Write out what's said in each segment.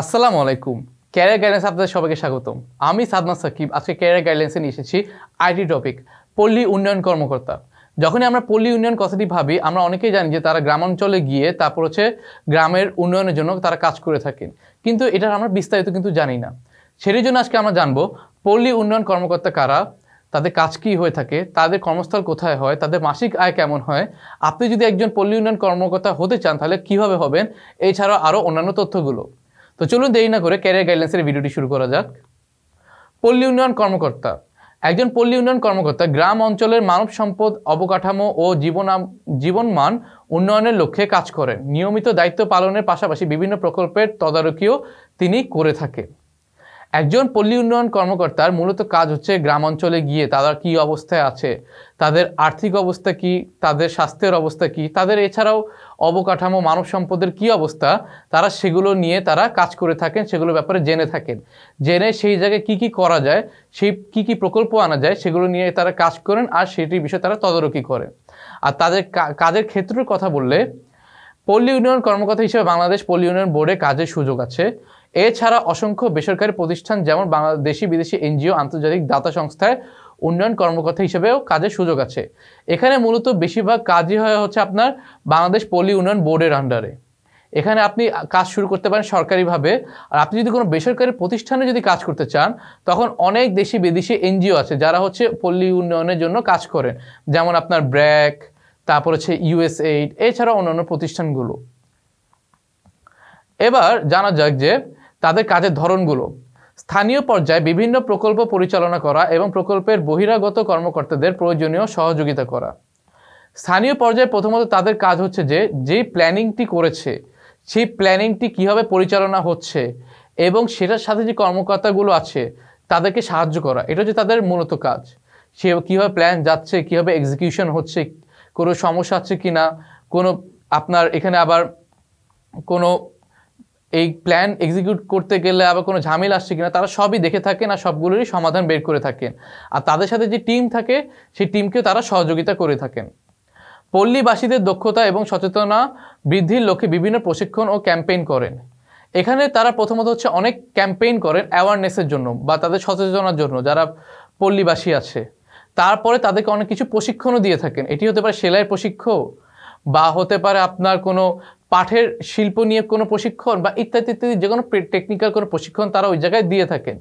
আসসালামু আলাইকুম career guidance আপনাদের সবাইকে স্বাগতম আমি সাদমা সাকিব আজকে ক্যারিয়ার গাইডেন্সে নিয়ে এসেছি আইটি টপিক পল্লী উন্নয়ন কর্মকর্তা যখনই আমরা পল্লী উন্নয়ন কথাটি ভাবি আমরা অনেকেই জানি যে তারা গ্রামাঞ্চলে গিয়ে তারপর হচ্ছে গ্রামের উন্নয়নের জন্য তারা কাজ করে থাকেন কিন্তু এটার আমরা বিস্তারিত কিন্তু জানি না সেটি জন্য আজকে আমরা জানবো পল্লী উন্নয়ন কর্মকর্তা কারা তাদের কাজ কী হয়ে থাকে তাদের কর্মস্থল কোথায় হয় তাদের মাসিক আয় কেমন হয় আপনি যদি একজন পল্লী উন্নয়ন কর্মকর্তা হতে চান তাহলে কীভাবে হবেন এছাড়া আরও অন্যান্য তথ্যগুলো তো চলুন দেরি না করে ক্যারিয়ার গাইডলাইন্সের ভিডিওটি শুরু করা যাক পল্লী উন্নয়ন কর্মকর্তা একজন পল্লী উন্নয়ন কর্মকর্তা গ্রাম অঞ্চলের মানব সম্পদ অবকাঠামো ও জীবন জীবনমান উন্নয়নের লক্ষ্যে কাজ করেন নিয়মিত দায়িত্ব পালনের পাশাপাশি বিভিন্ন প্রকল্পের তদারকিও তিনি করে থাকেন একজন পল্লী উন্নয়ন কর্মকর্তার মূলত কাজ হচ্ছে গ্রাম অঞ্চলে গিয়ে তারা কি অবস্থায় আছে তাদের আর্থিক অবস্থা কি তাদের স্বাস্থ্যের অবস্থা কি তাদের এছাড়াও অবকাঠামো মানব সম্পদের কি অবস্থা তারা সেগুলো নিয়ে তারা কাজ করে থাকেন সেগুলো ব্যাপারে জেনে থাকেন জেনে সেই জায়গায় কি কি করা যায় সেই কি কি প্রকল্প আনা যায় সেগুলো নিয়ে তারা কাজ করেন আর সেটির বিষয়ে তারা তদারকি করেন আর তাদের কাজের ক্ষেত্রের কথা বললে পল্লী ইউনিয়ন কর্মকর্তা হিসেবে বাংলাদেশ পল্লী ইউনিয়ন বোর্ডে কাজের সুযোগ আছে এছাড়া অসংখ্য বেসরকারি প্রতিষ্ঠান যেমন বাংলাদেশি বিদেশি এনজিও আন্তর্জাতিক দাতা সংস্থায় উন্নয়ন কর্মকর্তা হিসেবেও কাজের সুযোগ আছে এখানে মূলত বেশিরভাগ কাজই হয় হচ্ছে আপনার বাংলাদেশ পল্লী উন্নয়ন বোর্ডের আন্ডারে এখানে আপনি কাজ শুরু করতে পারেন সরকারিভাবে আর আপনি যদি কোনো বেসরকারি প্রতিষ্ঠানে যদি কাজ করতে চান তখন অনেক দেশি বিদেশি এনজিও আছে যারা হচ্ছে পল্লী উন্নয়নের জন্য কাজ করেন যেমন আপনার ব্র্যাক তারপর হচ্ছে ইউএসএইড এছাড়া অন্যান্য প্রতিষ্ঠানগুলো এবার জানা যাক যে তাদের কাজের ধরনগুলো স্থানীয় পর্যায়ে বিভিন্ন প্রকল্প পরিচালনা করা এবং প্রকল্পের বহিরাগত কর্মকর্তাদের প্রয়োজনীয় সহযোগিতা করা স্থানীয় পর্যায়ে প্রথমত তাদের কাজ হচ্ছে যে যেই প্ল্যানিংটি করেছে সেই প্ল্যানিংটি কিভাবে পরিচালনা হচ্ছে এবং সেটার সাথে যে কর্মকর্তাগুলো আছে তাদেরকে সাহায্য করা এটা হচ্ছে তাদের মূলত কাজ সে কীভাবে প্ল্যান যাচ্ছে কীভাবে এক্সিকিউশন হচ্ছে কোনো সমস্যা আছে কি না কোনো আপনার এখানে আবার কোনো এই প্ল্যান এক্সিকিউট করতে গেলে আবার কোনো ঝামেলা আসছে কিনা তারা সবই দেখে থাকেন আর সবগুলোরই সমাধান বের করে থাকেন আর তাদের সাথে যে টিম থাকে সেই টিমকেও তারা সহযোগিতা করে থাকেন পল্লীবাসীদের দক্ষতা এবং সচেতনা বৃদ্ধির লক্ষ্যে বিভিন্ন প্রশিক্ষণ ও ক্যাম্পেইন করেন এখানে তারা প্রথমত হচ্ছে অনেক ক্যাম্পেইন করেন অ্যাওয়ারনেসের জন্য বা তাদের সচেতনার জন্য যারা পল্লীবাসী আছে তারপরে তাদেরকে অনেক কিছু প্রশিক্ষণও দিয়ে থাকেন এটি হতে পারে সেলাই প্রশিক্ষণ বা হতে পারে আপনার কোনো পাঠের শিল্প নিয়ে কোনো প্রশিক্ষণ বা ইত্যাদি ইত্যাদি যে কোনো টেকনিক্যাল কোনো প্রশিক্ষণ তারা ওই জায়গায় দিয়ে থাকেন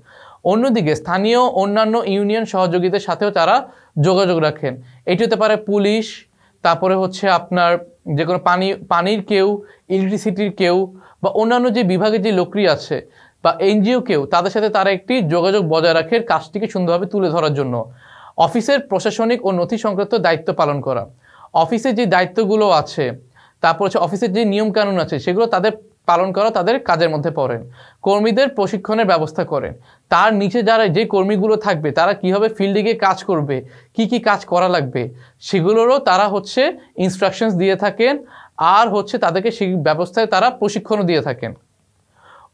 অন্যদিকে স্থানীয় অন্যান্য ইউনিয়ন সহযোগীদের সাথেও তারা যোগাযোগ রাখেন এটি হতে পারে পুলিশ তারপরে হচ্ছে আপনার যে কোনো পানি পানির কেউ ইলেকট্রিসিটির কেউ বা অন্যান্য যে বিভাগে যে লোকরি আছে বা এনজিও কেউ তাদের সাথে তারা একটি যোগাযোগ বজায় রাখে কাজটিকে সুন্দরভাবে তুলে ধরার জন্য অফিসের প্রশাসনিক ও নথি সংক্রান্ত দায়িত্ব পালন করা অফিসে যে দায়িত্বগুলো আছে তারপর হচ্ছে অফিসের যে নিয়ম কানুন আছে সেগুলো তাদের পালন করা তাদের কাজের মধ্যে পড়েন কর্মীদের প্রশিক্ষণের ব্যবস্থা করেন তার নিচে যারা যে কর্মীগুলো থাকবে তারা কীভাবে ফিল্ডে গিয়ে কাজ করবে কি কি কাজ করা লাগবে সেগুলোরও তারা হচ্ছে ইনস্ট্রাকশনস দিয়ে থাকেন আর হচ্ছে তাদেরকে সেই ব্যবস্থায় তারা প্রশিক্ষণও দিয়ে থাকেন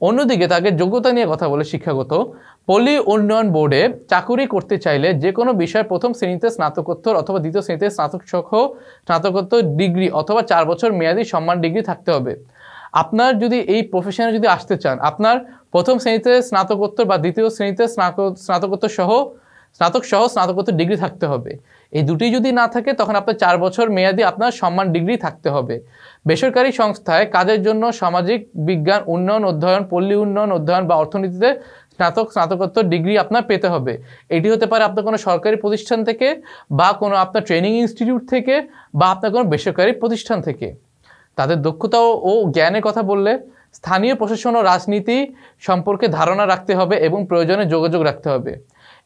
অন্যদিকে তাকে যোগ্যতা নিয়ে কথা বলে শিক্ষাগত পল্লী উন্নয়ন বোর্ডে চাকুরি করতে চাইলে যে কোনো বিষয়ে প্রথম শ্রেণীতে স্নাতকোত্তর অথবা দ্বিতীয় শ্রেণীতে স্নাতক সহ স্নাতকোত্তর ডিগ্রি অথবা চার বছর মেয়াদি সম্মান ডিগ্রি থাকতে হবে আপনার যদি এই প্রফেশনে যদি আসতে চান আপনার প্রথম শ্রেণীতে স্নাতকোত্তর বা দ্বিতীয় শ্রেণীতে স্নাতক স্নাতকোত্তর সহ স্নাতক সহ স্নাতকোত্তর ডিগ্রি থাকতে হবে এই দুটি যদি না থাকে তখন আপনার চার বছর মেয়াদি আপনার সম্মান ডিগ্রি থাকতে হবে বেসরকারি সংস্থায় কাজের জন্য সামাজিক বিজ্ঞান উন্নয়ন অধ্যয়ন পল্লী উন্নয়ন অধ্যয়ন বা অর্থনীতিতে স্নাতক স্নাতকোত্তর ডিগ্রি আপনার পেতে হবে এটি হতে পারে আপনার কোনো সরকারি প্রতিষ্ঠান থেকে বা কোনো আপনার ট্রেনিং ইনস্টিটিউট থেকে বা আপনার কোনো বেসরকারি প্রতিষ্ঠান থেকে তাদের দক্ষতা ও জ্ঞানের কথা বললে স্থানীয় প্রশাসন ও রাজনীতি সম্পর্কে ধারণা রাখতে হবে এবং প্রয়োজনে যোগাযোগ রাখতে হবে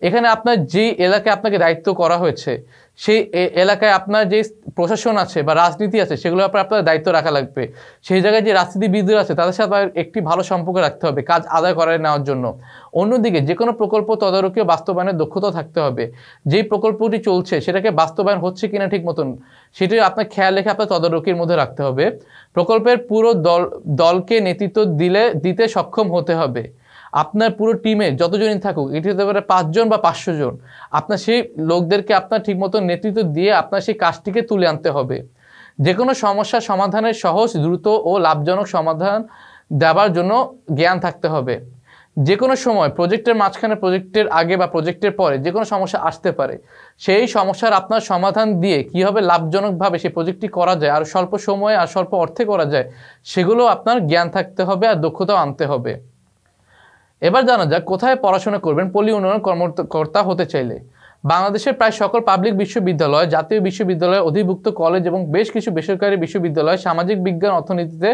এখানে আপনার যে এলাকায় আপনাকে দায়িত্ব করা হয়েছে সেই এলাকায় আপনার যে প্রশাসন আছে বা রাজনীতি আছে সেগুলো আপনার আপনার দায়িত্ব রাখা লাগবে সেই জায়গায় যে রাজনীতিবিদরা আছে তাদের সাথে আপনার একটি ভালো সম্পর্ক রাখতে হবে কাজ আদায় করায় নেওয়ার জন্য অন্যদিকে যে কোনো প্রকল্প তদারকীয় বাস্তবায়নের দক্ষতা থাকতে হবে যেই প্রকল্পটি চলছে সেটাকে বাস্তবায়ন হচ্ছে কিনা ঠিক মতন সেটি আপনার খেয়াল রেখে আপনার তদারকির মধ্যে রাখতে হবে প্রকল্পের পুরো দল দলকে নেতৃত্ব দিলে দিতে সক্ষম হতে হবে আপনার পুরো টিমে যতজনই থাকুক এটি হতে পারে পাঁচজন বা পাঁচশো জন আপনার সেই লোকদেরকে আপনার ঠিকমতো নেতৃত্ব দিয়ে আপনার সেই কাজটিকে তুলে আনতে হবে যে কোনো সমস্যা সমাধানের সহজ দ্রুত ও লাভজনক সমাধান দেওয়ার জন্য জ্ঞান থাকতে হবে যে কোনো সময় প্রজেক্টের মাঝখানে প্রজেক্টের আগে বা প্রজেক্টের পরে যে কোনো সমস্যা আসতে পারে সেই সমস্যার আপনার সমাধান দিয়ে কীভাবে লাভজনকভাবে সেই প্রজেক্টটি করা যায় আর স্বল্প সময়ে আর স্বল্প অর্থে করা যায় সেগুলো আপনার জ্ঞান থাকতে হবে আর দক্ষতাও আনতে হবে এবার জানা যাক কোথায় পড়াশোনা করবেন পল্লী উন্নয়ন কর্মকর্তা হতে চাইলে বাংলাদেশের প্রায় সকল পাবলিক বিশ্ববিদ্যালয় জাতীয় বিশ্ববিদ্যালয় অধিভুক্ত কলেজ এবং বেশ কিছু বেসরকারি বিশ্ববিদ্যালয় সামাজিক বিজ্ঞান অর্থনীতিতে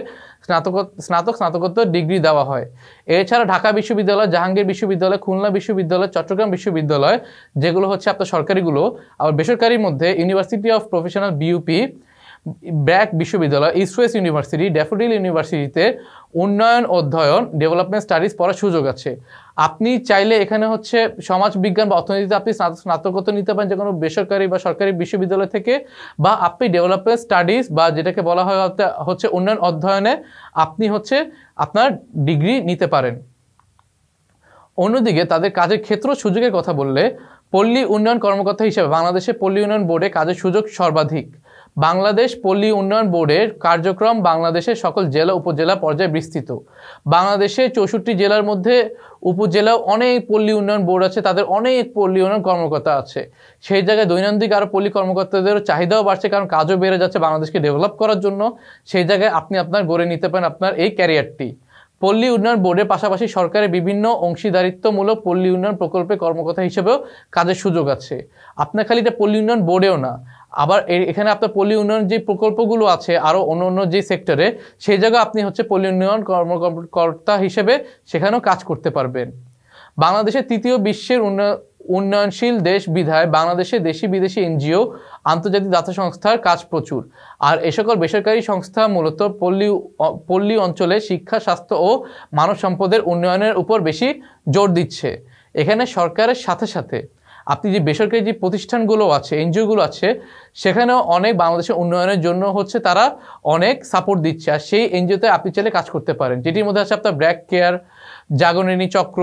স্নাতক স্নাতক স্নাতকোত্তর ডিগ্রি দেওয়া হয় এছাড়া ঢাকা বিশ্ববিদ্যালয় জাহাঙ্গীর বিশ্ববিদ্যালয় খুলনা বিশ্ববিদ্যালয় চট্টগ্রাম বিশ্ববিদ্যালয় যেগুলো হচ্ছে আপনার সরকারিগুলো আর বেসরকারির মধ্যে university of professional BUP BRAC বিশ্ববিদ্যালয় ইসওয়েস ইউনিভার্সিটি ড্যাফোডিল ইউনিভার্সিটিতে উন্নয়ন অধ্যয়ন ডেভেলপমেন্ট স্টাডিজ পড়ার সুযোগ আছে আপনি চাইলে এখানে হচ্ছে সমাজ বিজ্ঞান বা অর্থনীতিতে আপনি স্নাতকোত্তর নিতে পারেন যে কোনো বেসরকারি বা সরকারি বিশ্ববিদ্যালয় থেকে বা আপনি ডেভেলপমেন্ট স্টাডিজ বা যেটাকে বলা হয় হচ্ছে উন্নয়ন অধ্যয়নে আপনি হচ্ছে আপনার ডিগ্রি নিতে পারেন অন্যদিকে তাদের কাজের ক্ষেত্র সুযোগের কথা বললে পল্লী উন্নয়ন কর্মকর্তা হিসেবে বাংলাদেশে পল্লী উন্নয়ন বোর্ডে কাজের সুযোগ সর্বাধিক বাংলাদেশ পল্লী উন্নয়ন বোর্ডের কার্যক্রম বাংলাদেশের সকল জেলা উপজেলা পর্যায়ে বিস্তৃত বাংলাদেশে চৌষট্টি জেলার মধ্যে উপজেলা অনেক পল্লী উন্নয়ন বোর্ড আছে তাদের অনেক পল্লী উন্নয়ন কর্মকর্তা আছে সেই জায়গায় দৈনন্দিন আরও পল্লী কর্মকর্তাদেরও চাহিদাও বাড়ছে কারণ কাজও বেড়ে যাচ্ছে বাংলাদেশকে ডেভেলপ করার জন্য সেই জায়গায় আপনি আপনার গড়ে নিতে পারেন আপনার এই ক্যারিয়ারটি পল্লী উন্নয়ন বোর্ডের পাশাপাশি সরকারের বিভিন্ন অংশীদারিত্বমূলক পল্লী উন্নয়ন প্রকল্পে কর্মকর্তা হিসেবেও কাজের সুযোগ আছে আপনার খালি এটা পল্লী উন্নয়ন বোর্ডেও না আবার এখানে আপনার পল্লী উন্নয়ন যে প্রকল্পগুলো আছে আরও অন্য অন্য যে সেক্টরে সেই জায়গায় আপনি হচ্ছে পল্লী উন্নয়ন কর্মকর্তা হিসেবে সেখানেও কাজ করতে পারবেন বাংলাদেশের তৃতীয় বিশ্বের উন্নয়ন উন্নয়নশীল দেশ বিধায় বাংলাদেশে দেশি বিদেশি এনজিও আন্তর্জাতিক দাতা সংস্থার কাজ প্রচুর আর এ সকল বেসরকারি সংস্থা মূলত পল্লী পল্লী অঞ্চলে শিক্ষা স্বাস্থ্য ও মানব সম্পদের উন্নয়নের উপর বেশি জোর দিচ্ছে এখানে সরকারের সাথে সাথে আপনি যে বেসরকারি যে প্রতিষ্ঠানগুলো আছে এনজিওগুলো আছে সেখানেও অনেক বাংলাদেশের উন্নয়নের জন্য হচ্ছে তারা অনেক সাপোর্ট দিচ্ছে আর সেই এনজিওতে আপনি চাইলে কাজ করতে পারেন যেটির মধ্যে আছে আপনার ব্র্যাক কেয়ার জাগরণী চক্র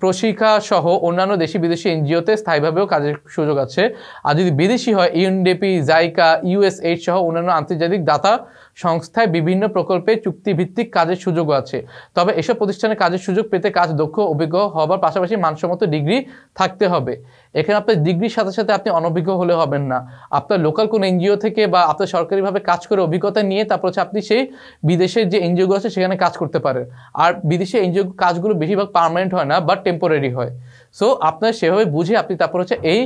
প্রশিক্ষা সহ অন্যান্য দেশি বিদেশি এনজিওতে স্থায়ীভাবেও কাজের সুযোগ আছে আর যদি বিদেশি হয় ইউএনডিপি জাইকা ইউএসএইড সহ অন্যান্য আন্তর্জাতিক দাতা সংস্থায় বিভিন্ন প্রকল্পে চুক্তিভিত্তিক কাজের সুযোগও আছে তবে এসব প্রতিষ্ঠানে কাজের সুযোগ পেতে কাজ দক্ষ অভিজ্ঞ হবার পাশাপাশি মানসম্মত ডিগ্রি থাকতে হবে এখানে আপনার ডিগ্রির সাথে সাথে আপনি অনভিজ্ঞ হলে হবেন না আপনার লোকাল কোনো এনজিও থেকে বা আপনার সরকারিভাবে কাজ করে অভিজ্ঞতা নিয়ে তারপর হচ্ছে আপনি সেই বিদেশের যে এনজিওগুলো আছে সেখানে কাজ করতে পারেন আর বিদেশে এনজিও কাজগুলো বেশিরভাগ পারমানেন্ট হয় না বা টেম্পোরারি হয় সো আপনার সেভাবে বুঝে আপনি তারপর হচ্ছে এই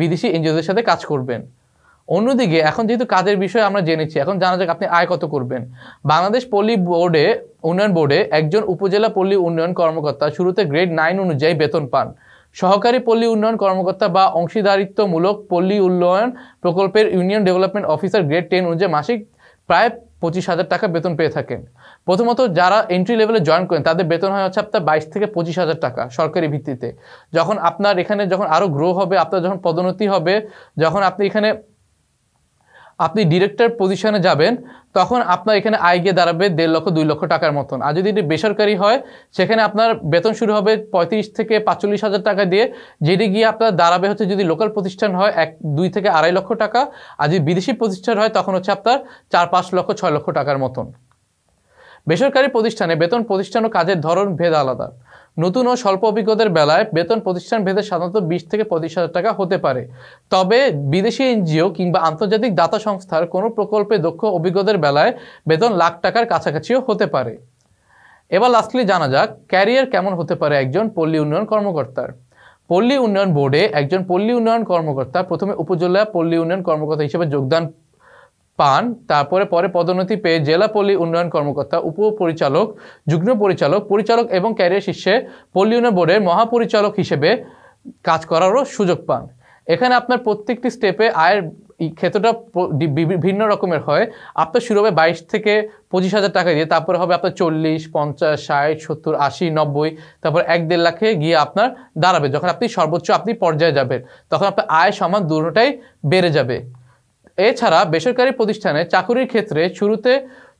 বিদেশি এনজিওদের সাথে কাজ করবেন অন্যদিকে এখন যেহেতু কাজের বিষয়ে আমরা জেনেছি এখন জানা যাক আপনি আয় কত করবেন বাংলাদেশ পল্লী বোর্ডে উন্নয়ন বোর্ডে একজন উপজেলা পল্লী উন্নয়ন কর্মকর্তা শুরুতে গ্রেড নাইন অনুযায়ী বেতন পান সহকারী পল্লী উন্নয়ন কর্মকর্তা বা অংশীদারিত্বমূলক পল্লী উন্নয়ন প্রকল্পের union development officer grade ten অনুযায়ী মাসিক প্রায় পঁচিশ হাজার টাকা বেতন পেয়ে থাকেন প্রথমত যারা এন্ট্রি লেভেলে জয়েন করেন তাদের বেতন হয় হচ্ছে আপনার বাইশ থেকে পঁচিশ হাজার টাকা সরকারি ভিত্তিতে যখন আপনার এখানে যখন আরও গ্রো হবে আপনার যখন পদোন্নতি হবে যখন আপনি এখানে আপনি ডিরেক্টর পজিশনে যাবেন তখন আপনার এখানে আয় গিয়ে দাঁড়াবে দেড় লক্ষ দুই লক্ষ টাকার মতন আর যদি এটি বেসরকারি হয় সেখানে আপনার বেতন শুরু হবে পঁয়ত্রিশ থেকে পাঁচচল্লিশ হাজার টাকা দিয়ে যেটি গিয়ে আপনার দাঁড়াবে হচ্ছে যদি লোকাল প্রতিষ্ঠান হয় এক দুই থেকে আড়াই লক্ষ টাকা আর যদি বিদেশি প্রতিষ্ঠান হয় তখন হচ্ছে আপনার চার পাঁচ লক্ষ ছয় লক্ষ টাকার মতন বেসরকারি প্রতিষ্ঠানে বেতন প্রতিষ্ঠান ও কাজের ধরন ভেদ আলাদা নতুন ও স্বল্প অভিজ্ঞদের বেলায় বেতন প্রতিষ্ঠান ভেদে সাধারণত বিশ থেকে পঁচিশ হাজার টাকা হতে পারে তবে বিদেশি এনজিও কিংবা আন্তর্জাতিক দাতা সংস্থার কোনো প্রকল্পে দক্ষ অভিজ্ঞদের বেলায় বেতন লাখ টাকার কাছাকাছিও হতে পারে এবার লাস্টলি জানা যাক ক্যারিয়ার কেমন হতে পারে একজন পল্লী উন্নয়ন কর্মকর্তার পল্লী উন্নয়ন বোর্ডে একজন পল্লী উন্নয়ন কর্মকর্তা প্রথমে উপজেলা পল্লী উন্নয়ন কর্মকর্তা হিসেবে যোগদান পান তারপরে পরে পদোন্নতি পেয়ে জেলা পল্লী উন্নয়ন কর্মকর্তা উপপরিচালক যুগ্ম পরিচালক পরিচালক এবং ক্যারিয়ার শীর্ষে পল্লী উন্নয়ন বোর্ডের মহাপরিচালক হিসেবে কাজ করারও সুযোগ পান এখানে আপনার প্রত্যেকটি স্টেপে আয়ের ক্ষেত্রটা ভিন্ন রকমের হয় আপনার শুরু হবে বাইশ থেকে পঁচিশ হাজার টাকা দিয়ে তারপরে হবে আপনার চল্লিশ পঞ্চাশ ষাট সত্তর আশি নব্বই তারপর এক দেড় লাখে গিয়ে আপনার দাঁড়াবে যখন আপনি সর্বোচ্চ আপনি পর্যায়ে যাবেন তখন আপনার আয় সমান দুটোটাই বেড়ে যাবে এছাড়া বেসরকারি প্রতিষ্ঠানে চাকুরির ক্ষেত্রে শুরুতে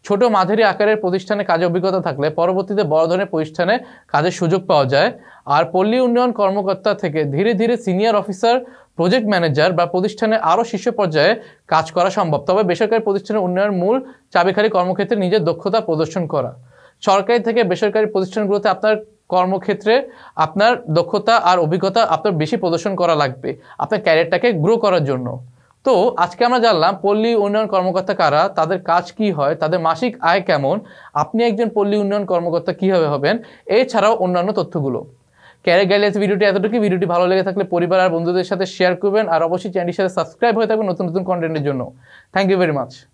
ছোট মাঝারি আকারের প্রতিষ্ঠানে কাজে অভিজ্ঞতা থাকলে পরবর্তীতে বড় ধরনের প্রতিষ্ঠানে কাজের সুযোগ পাওয়া যায় আর পল্লী উন্নয়ন কর্মকর্তা থেকে ধীরে ধীরে সিনিয়র অফিসার প্রজেক্ট ম্যানেজার বা প্রতিষ্ঠানে আরও শীর্ষ পর্যায়ে কাজ করা সম্ভব তবে বেসরকারি প্রতিষ্ঠানের উন্নয়নের মূল চাবিকারি কর্মক্ষেত্রে নিজের দক্ষতা প্রদর্শন করা সরকারি থেকে বেসরকারি প্রতিষ্ঠানগুলোতে আপনার কর্মক্ষেত্রে আপনার দক্ষতা আর অভিজ্ঞতা আপনার বেশি প্রদর্শন করা লাগবে আপনার ক্যারিয়ারটাকে গ্রো করার জন্য তো আজকে আমরা জানলাম পল্লী উন্নয়ন কর্মকর্তা কারা তাদের কাজ কি হয় তাদের মাসিক আয় কেমন আপনি একজন পল্লী উন্নয়ন কর্মকর্তা কীভাবে হবেন এছাড়াও অন্যান্য তথ্যগুলো ক্যারে গাইলেন্স ভিডিওটি এতটুকু ভিডিওটি ভালো লেগে থাকলে পরিবার আর বন্ধুদের সাথে শেয়ার করবেন আর অবশ্যই চ্যানেলটির সাথে সাবস্ক্রাইব হয়ে থাকবেন নতুন নতুন কন্টেন্টের জন্য থ্যাংক ইউ ভেরি মাচ